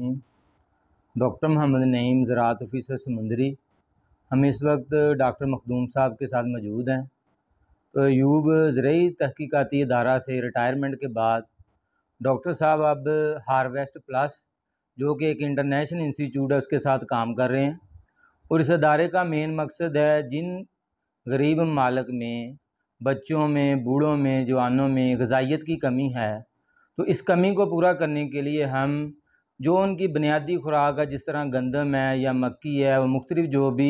रहीम doctor Mohammad Naeem ज़रात officer समुंदरी हम इस वक्त डॉक्टर मखदूम साहब के साथ मौजूद हैं तो यूब ज़रूरी तहकीकती अदारा से रिटायरमेंट के बाद डॉक्टर साहब अब हारवेस्ट प्लस जो कि एक इंटरनेशनल इंस्टीट्यूट है उसके साथ काम कर रहे हैं और इस अदारे का मेन मकसद है जिन गरीब मालक में बच्चों में बूढ़ों में जवानों में गजाइत की कमी है तो इस कमी को पूरा करने के लिए हम जो उनकी बुनियादी खुराक है जिस तरह गंदम है या मक्की है वो मुख्तलिफ़ जो भी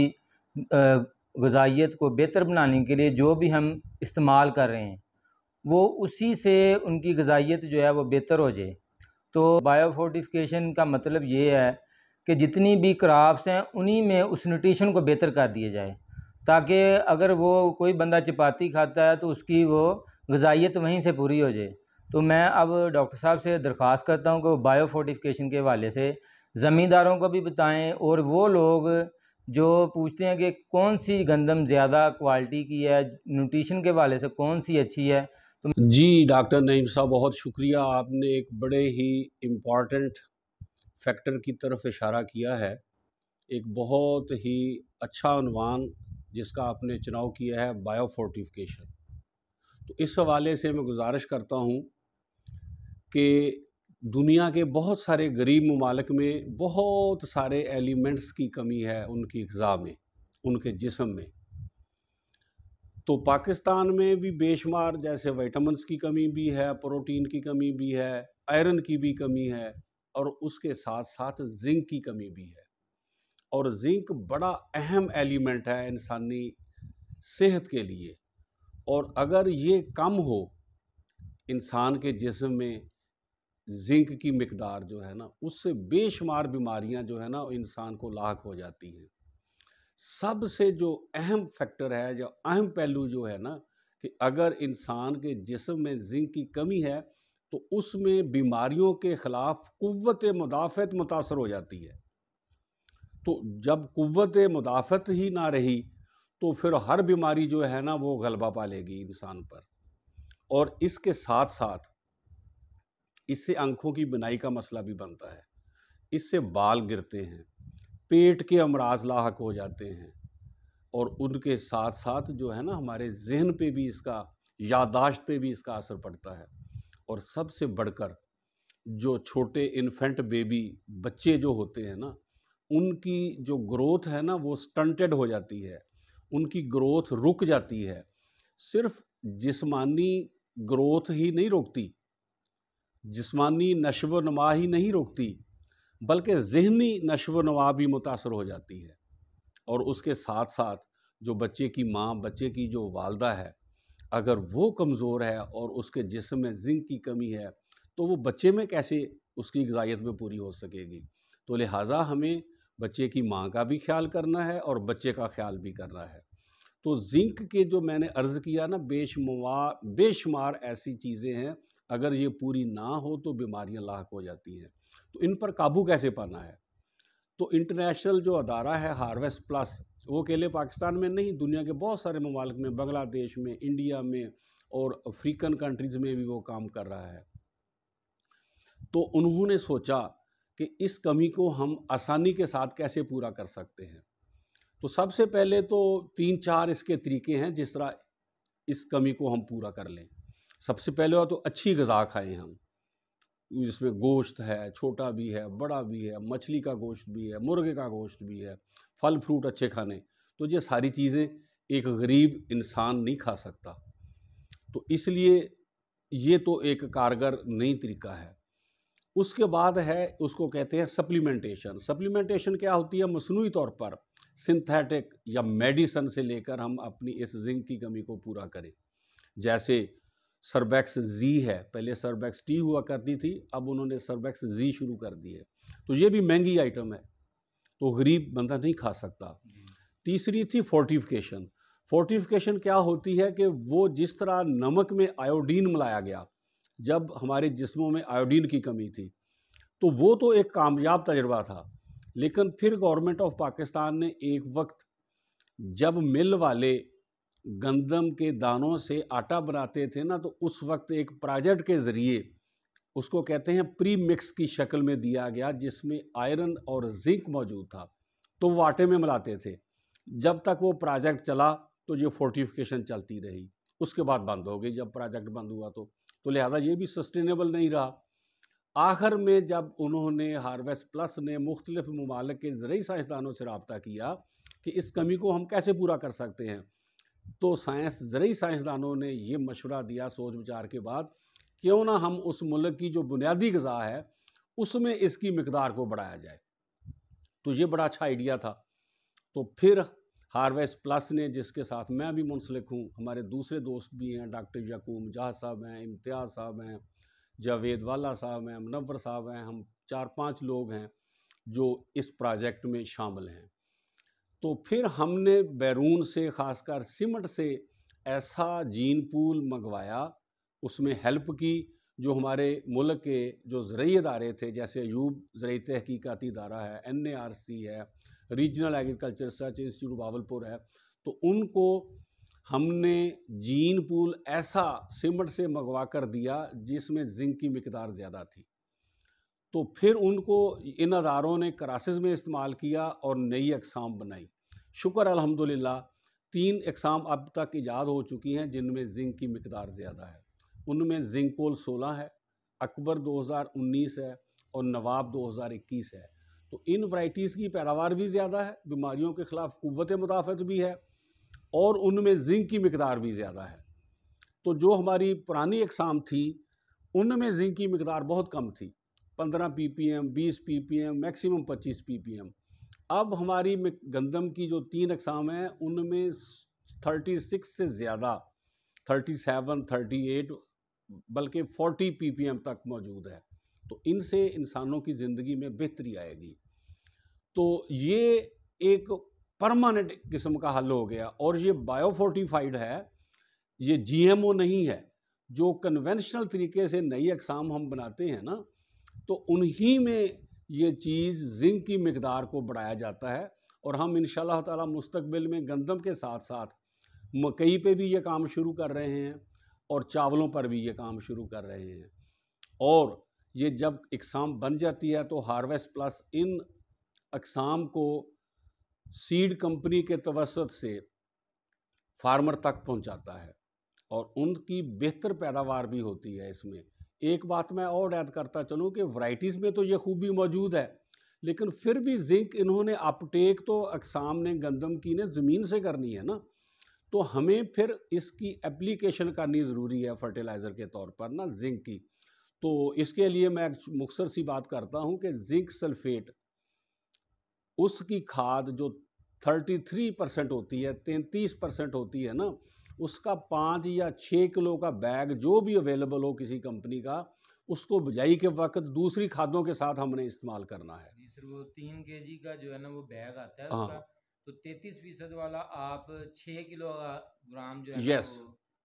गजाइत को बेहतर बनाने के लिए जो भी हम इस्तेमाल कर रहे हैं वो उसी से उनकी गजाइत जो है वो बेहतर हो जाए तो बायोफोर्टिफिकेशन का मतलब ये है कि जितनी भी क्राप्स हैं उन्हीं में उस न्यूट्रिशन को बेहतर कर दिया जाए ताकि अगर वो कोई बंदा चपाती खाता है तो उसकी वो गजाइत वहीं से पूरी हो जाए तो मैं अब डॉक्टर साहब से दरख्वास्त करता हूँ कि बायो फोर्टिफिकेशन के हवाले से ज़मींदारों को भी बताएं और वो लोग जो पूछते हैं कि कौन सी गंदम ज़्यादा क्वालिटी की है न्यूट्रिशन के हवाले से कौन सी अच्छी है तो जी डॉक्टर नईम साहब बहुत शुक्रिया आपने एक बड़े ही इम्पॉर्टेंट फैक्टर की तरफ इशारा किया है एक बहुत ही अच्छा अनवान जिसका आपने चुनाव किया है बायो फोर्टिफिकेशन तो इस हवाले से मैं गुजारिश करता हूँ कि दुनिया के बहुत सारे गरीब ममालक में बहुत सारे एलिमेंट्स की कमी है उनकी अज़ा में उनके जिसम में तो पाकिस्तान में भी बेशुमार जैसे वाइटामस की कमी भी है प्रोटीन की कमी भी है आयरन की भी कमी है और उसके साथ साथ जिंक की कमी भी है और जिंक बड़ा अहम एलिमेंट है इंसानी सेहत के लिए और अगर ये कम हो इंसान के जिसम में जिंक की मकदार जो है ना उससे बेशुमार बीमारियां जो है ना इंसान को लाक हो जाती हैं सबसे जो अहम फैक्टर है जो अहम पहलू जो है ना कि अगर इंसान के जिसम में जिंक की कमी है तो उसमें बीमारियों के ख़िलाफ़ कुत मुदाफ़त मुतासर हो जाती है तो जब कुत मुदाफ़त ही ना रही तो फिर हर बीमारी जो है ना वो गलबा पा लेगी इंसान पर और इसके साथ साथ इससे आंखों की बिनाई का मसला भी बनता है इससे बाल गिरते हैं पेट के अमराज लाक हो जाते हैं और उनके साथ साथ जो है ना हमारे जहन पे भी इसका यादाश्त पे भी इसका असर पड़ता है और सबसे बढ़कर जो छोटे इन्फेंट बेबी बच्चे जो होते हैं ना उनकी जो ग्रोथ है ना वो स्टंटेड हो जाती है उनकी ग्रोथ रुक जाती है सिर्फ जिस्मानी ग्रोथ ही नहीं रोकती जिस्मानी नशव नमा ही नहीं रोकती बल्कि जहनी नशव नमा भी मुतासर हो जाती है और उसके साथ साथ जो बच्चे की माँ बच्चे की जो वालदा है अगर वो कमज़ोर है और उसके जिसम में जिंक की कमी है तो वो बच्चे में कैसे उसकी गजाइत में पूरी हो सकेगी तो लिहाजा हमें बच्चे की माँ का भी ख्याल करना है और बच्चे का ख्याल भी करना है तो जिंक के जो मैंने अर्ज़ किया ना बेशमार बेशुमार ऐसी चीज़ें हैं अगर ये पूरी ना हो तो बीमारियां लाक हो जाती हैं तो इन पर काबू कैसे पाना है तो इंटरनेशनल जो अदारा है हार्वेस्ट प्लस वो अकेले पाकिस्तान में नहीं दुनिया के बहुत सारे ममालिक में बांग्लादेश में इंडिया में और अफ्रीकन कंट्रीज़ में भी वो काम कर रहा है तो उन्होंने सोचा कि इस कमी को हम आसानी के साथ कैसे पूरा कर सकते हैं तो सबसे पहले तो तीन चार इसके तरीके हैं जिस तरह इस कमी को हम पूरा कर लें सबसे पहले तो अच्छी गज़ा खाएं हम जिसमें गोश्त है छोटा भी है बड़ा भी है मछली का गोश्त भी है मुर्गे का गोश्त भी है फल फ्रूट अच्छे खाने तो ये सारी चीज़ें एक गरीब इंसान नहीं खा सकता तो इसलिए ये तो एक कारगर नई तरीका है उसके बाद है उसको कहते हैं सप्लीमेंटेशन सप्लीमेंटेशन क्या होती है मसनू तौर पर सिंथेटिक या मेडिसन से लेकर हम अपनी इस जिंक की कमी को पूरा करें जैसे सरबैक्स जी है पहले सरबैक्स टी हुआ करती थी अब उन्होंने सरबैक्स जी शुरू कर दी है तो ये भी महंगी आइटम है तो गरीब बंदा नहीं खा सकता तीसरी थी फोर्टिफिकेशन फोर्टिफिकेशन क्या होती है कि वो जिस तरह नमक में आयोडीन मिलाया गया जब हमारे जिस्मों में आयोडीन की कमी थी तो वो तो एक कामयाब तजर्बा था लेकिन फिर गवर्नमेंट ऑफ पाकिस्तान ने एक वक्त जब मिल वाले गंदम के दानों से आटा बनाते थे ना तो उस वक्त एक प्राजट के ज़रिए उसको कहते हैं प्री मिक्स की शक्ल में दिया गया जिसमें आयरन और जिंक मौजूद था तो वो आटे में मिलाते थे जब तक वो प्रोजेक्ट चला तो ये फोर्टिफिकेशन चलती रही उसके बाद बंद हो गई जब प्रोजेक्ट बंद हुआ तो तो लिहाजा ये भी सस्टेनेबल नहीं रहा आखिर में जब उन्होंने हार्वेस्ट प्लस ने मुख्तलिफ ममालिक के ज़रिए साइंसदानों से रबता किया कि इस कमी को हम कैसे पूरा कर सकते हैं तो साइंस ज़रूरी साइंसदानों ने ये मशवरा दिया सोच विचार के बाद क्यों ना हम उस मुल्क की जो बुनियादी गज़ा है उसमें इसकी मकदार को बढ़ाया जाए तो ये बड़ा अच्छा आइडिया था तो फिर हार्वेस्ट प्लस ने जिसके साथ मैं भी मुंसलिक हूँ हमारे दूसरे दोस्त भी हैं डॉक्टर यकूम जहा साहब हैं इम्तियाज़ साहब हैं जावेद वाला साहब हैं मुनवर साहब हैं हम चार पाँच लोग हैं जो इस प्रोजेक्ट में शामिल हैं तो फिर हमने बैरून से ख़ासकर सिमट से ऐसा जीन पूल मंगवाया उसमें हेल्प की जो हमारे मुल्क के जो ज़रिए अदारे थे जैसे यूब ज़रिए तहकीकती इदारा है एन ए आर सी है regional agriculture research institute Bahawalpur है तो उनको हमने जीन पूल ऐसा सिमट से मंगवा कर दिया जिसमें जिंक की मकदार ज़्यादा थी तो फिर उनको इन अदारों ने क्रासेज में इस्तेमाल किया और नई अकसाम बनाई शुक्र अल्हम्दुलिल्लाह तीन अकसाम अब तक ईजाद हो चुकी हैं जिनमें जिंक की मकदार ज़्यादा है उनमें जिंकोल सोलह है अकबर 2019 है और नवाब 2021 है तो इन वाइटीज़ की पैदावार भी ज़्यादा है बीमारियों के ख़िलाफ़ क़वत मुदाफ़त भी है और उनमें जिंक की मकदार भी ज़्यादा है तो जो हमारी पुरानी अकसाम थी उनमें जिंक की मकदार बहुत कम थी पंद्रह पी पी एम बीस पी पी एम मैक्सिमम पच्चीस पी पी एम अब हमारी गंदम की जो तीन अकसाम हैं उनमें थर्टी सिक्स से ज़्यादा थर्टी सेवन थर्टी एट बल्कि फोर्टी पी पी एम तक मौजूद है तो इनसे इंसानों की ज़िंदगी में बेहतरी आएगी तो ये एक परमानेंट किस्म का हल हो गया और ये बायोफोर्टिफाइड है ये जीएमओ नहीं है जो कन्वेंशनल तरीके से नई अकसाम हम बनाते हैं ना तो उन्हीं में ये चीज़ जिंक की मकदार को बढ़ाया जाता है और हम इन ताला मुस्तबिल में गंदम के साथ साथ मकई पे भी ये काम शुरू कर रहे हैं और चावलों पर भी ये काम शुरू कर रहे हैं और ये जब इकसाम बन जाती है तो हार्वेस्ट प्लस इन अकसाम को सीड कंपनी के तवसत से फार्मर तक पहुंचाता है और उनकी बेहतर पैदावार भी होती है इसमें एक बात मैं और ऐड करता चलूँ कि वैराइटीज़ में तो ये खूबी मौजूद है लेकिन फिर भी जिंक इन्होंने अपटेक तो अकसाम ने गंदम की ने ज़मीन से करनी है ना तो हमें फिर इसकी एप्लीकेशन करनी ज़रूरी है फर्टिलाइज़र के तौर पर ना जिंक की तो इसके लिए मैं मुख्तर सी बात करता हूँ कि जिंक सल्फेट उसकी खाद जो 33 परसेंट होती है 33 परसेंट होती है ना उसका पाँच या छः किलो का बैग जो भी अवेलेबल हो किसी कंपनी का उसको बिजाई के वक्त दूसरी खादों के साथ हमने इस्तेमाल करना है सर वो तीन के जी का जो है ना वो बैग आता है हाँ तो तैतीस फीसद वाला आप छः किलो ग्राम जो है यस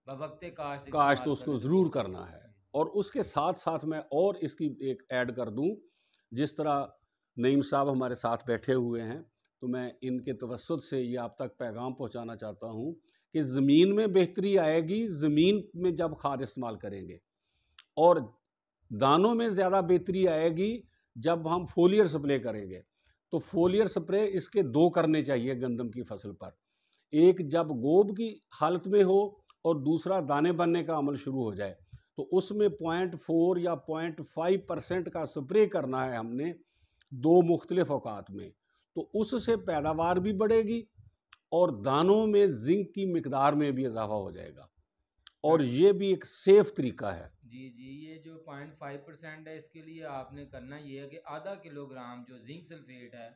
बवक्ते काश्त काश्त उसको ज़रूर करना है और उसके साथ साथ मैं और इसकी एक ऐड कर दूँ जिस तरह नईम साहब हमारे साथ बैठे हुए हैं तो मैं इनके तवसत से ये आप तक पैगाम पहुंचाना चाहता हूं कि ज़मीन में बेहतरी आएगी ज़मीन में जब खाद इस्तेमाल करेंगे और दानों में ज़्यादा बेहतरी आएगी जब हम फोलियर स्प्रे करेंगे तो फोलियर स्प्रे इसके दो करने चाहिए गंदम की फसल पर एक जब गोब की हालत में हो और दूसरा दाने बनने का अमल शुरू हो जाए तो उसमें पॉइंट फोर या पॉइंट फाइव परसेंट का स्प्रे करना है हमने दो मुख्तलिफ अवकात में तो उससे पैदावार भी बढ़ेगी और दानों में जिंक की मकदार में भी इजाफा हो जाएगा और हाँ। ये भी एक सेफ तरीका है जी जी ये जो पॉइंट फाइव परसेंट है इसके लिए आपने करना ये है कि आधा किलोग्राम जो जिंक सल्फेट है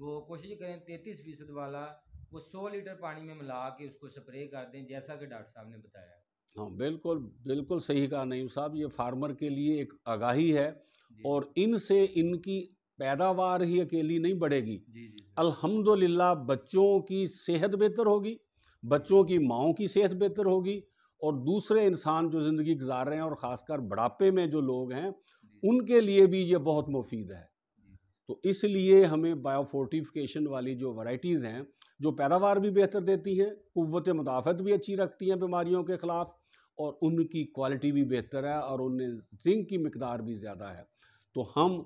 वो कोशिश करें तैतीस फीसद वाला वो सौ लीटर पानी में मिला के उसको स्प्रे कर दें जैसा कि डॉक्टर साहब ने बताया हाँ बिल्कुल बिल्कुल सही कहा नहीं साहब ये फार्मर के लिए एक आगाही है और इनसे इनकी पैदावार ही अकेली नहीं बढ़ेगी अल्हम्दुलिल्लाह बच्चों की सेहत बेहतर होगी बच्चों की माओ की सेहत बेहतर होगी और दूसरे इंसान जो ज़िंदगी गुजार रहे हैं और ख़ासकर बुढ़ापे में जो लोग हैं उनके लिए भी ये बहुत मुफीद है तो इसलिए हमें बायोफोर्टिफिकेशन वाली जो वैराइटीज़ हैं जो पैदावार भी बेहतर देती हैं कुत मुदाफ़त भी अच्छी रखती हैं बीमारियों के ख़िलाफ़ और उनकी क्वालिटी भी बेहतर है और उन जिंक की मकदार भी ज़्यादा है तो हम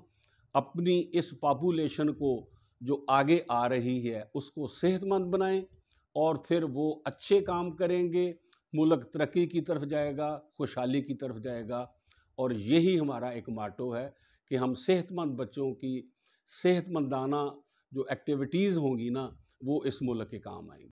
अपनी इस पॉपुलेशन को जो आगे आ रही है उसको सेहतमंद बनाएं और फिर वो अच्छे काम करेंगे मुल्क तरक्की की तरफ जाएगा खुशहाली की तरफ जाएगा और यही हमारा एक माटो है कि हम सेहतमंद बच्चों की सेहतमंदाना जो एक्टिविटीज़ होंगी ना वो इस मुल्क के काम आएंगी